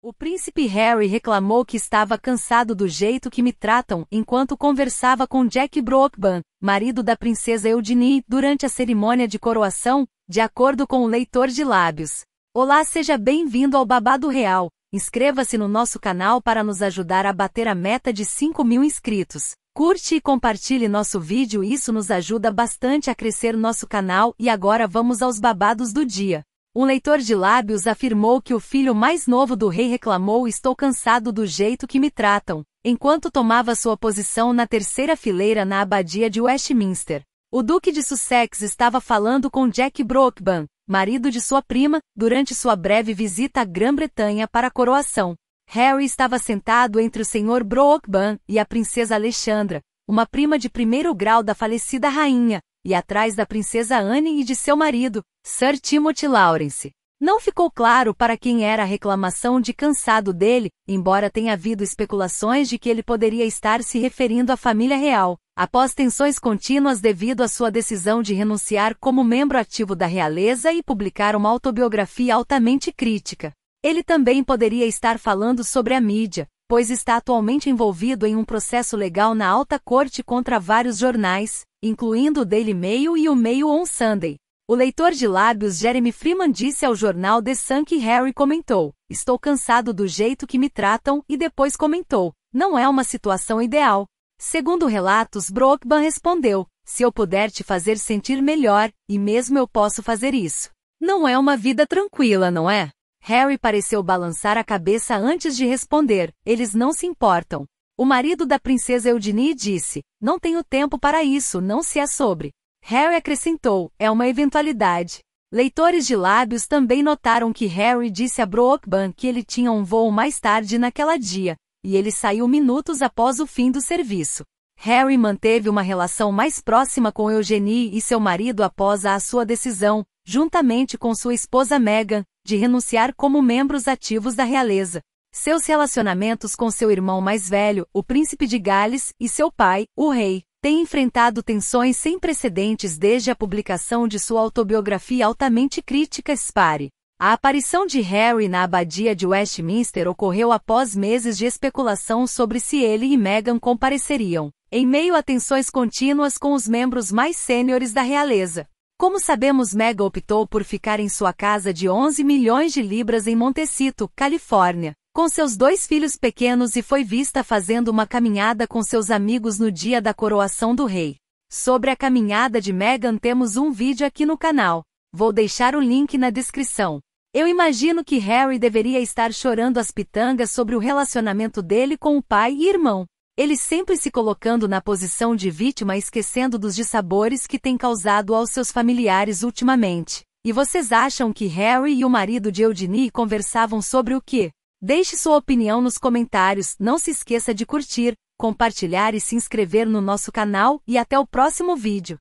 O príncipe Harry reclamou que estava cansado do jeito que me tratam enquanto conversava com Jack Brockban, marido da princesa Eudine, durante a cerimônia de coroação, de acordo com o leitor de lábios. Olá, seja bem-vindo ao Babado Real. Inscreva-se no nosso canal para nos ajudar a bater a meta de 5 mil inscritos. Curte e compartilhe nosso vídeo, isso nos ajuda bastante a crescer nosso canal e agora vamos aos babados do dia. Um leitor de lábios afirmou que o filho mais novo do rei reclamou: Estou cansado do jeito que me tratam, enquanto tomava sua posição na terceira fileira na abadia de Westminster. O Duque de Sussex estava falando com Jack Brockban, marido de sua prima, durante sua breve visita à Grã-Bretanha para a coroação. Harry estava sentado entre o Sr. Brockban e a Princesa Alexandra, uma prima de primeiro grau da falecida rainha, e atrás da princesa Anne e de seu marido, Sir Timothy Lawrence. Não ficou claro para quem era a reclamação de cansado dele, embora tenha havido especulações de que ele poderia estar se referindo à família real, após tensões contínuas devido à sua decisão de renunciar como membro ativo da realeza e publicar uma autobiografia altamente crítica. Ele também poderia estar falando sobre a mídia, pois está atualmente envolvido em um processo legal na alta corte contra vários jornais, incluindo o Daily Mail e o Mail on Sunday. O leitor de lábios Jeremy Freeman disse ao jornal The Sun que Harry comentou: Estou cansado do jeito que me tratam, e depois comentou: Não é uma situação ideal. Segundo relatos, Brookbank respondeu: Se eu puder te fazer sentir melhor, e mesmo eu posso fazer isso. Não é uma vida tranquila, não é? Harry pareceu balançar a cabeça antes de responder, eles não se importam. O marido da princesa Eudine disse, não tenho tempo para isso, não se é sobre. Harry acrescentou, é uma eventualidade. Leitores de lábios também notaram que Harry disse a Brookban que ele tinha um voo mais tarde naquela dia, e ele saiu minutos após o fim do serviço. Harry manteve uma relação mais próxima com Eugenie e seu marido após a sua decisão, juntamente com sua esposa Meghan, de renunciar como membros ativos da realeza. Seus relacionamentos com seu irmão mais velho, o príncipe de Gales, e seu pai, o rei, têm enfrentado tensões sem precedentes desde a publicação de sua autobiografia altamente crítica Spare. A aparição de Harry na abadia de Westminster ocorreu após meses de especulação sobre se ele e Meghan compareceriam, em meio a tensões contínuas com os membros mais sêniores da realeza. Como sabemos, Mega optou por ficar em sua casa de 11 milhões de libras em Montecito, Califórnia, com seus dois filhos pequenos e foi vista fazendo uma caminhada com seus amigos no dia da coroação do rei. Sobre a caminhada de Meghan temos um vídeo aqui no canal. Vou deixar o link na descrição. Eu imagino que Harry deveria estar chorando as pitangas sobre o relacionamento dele com o pai e irmão ele sempre se colocando na posição de vítima esquecendo dos dissabores que tem causado aos seus familiares ultimamente. E vocês acham que Harry e o marido de Eugenie conversavam sobre o quê? Deixe sua opinião nos comentários, não se esqueça de curtir, compartilhar e se inscrever no nosso canal, e até o próximo vídeo.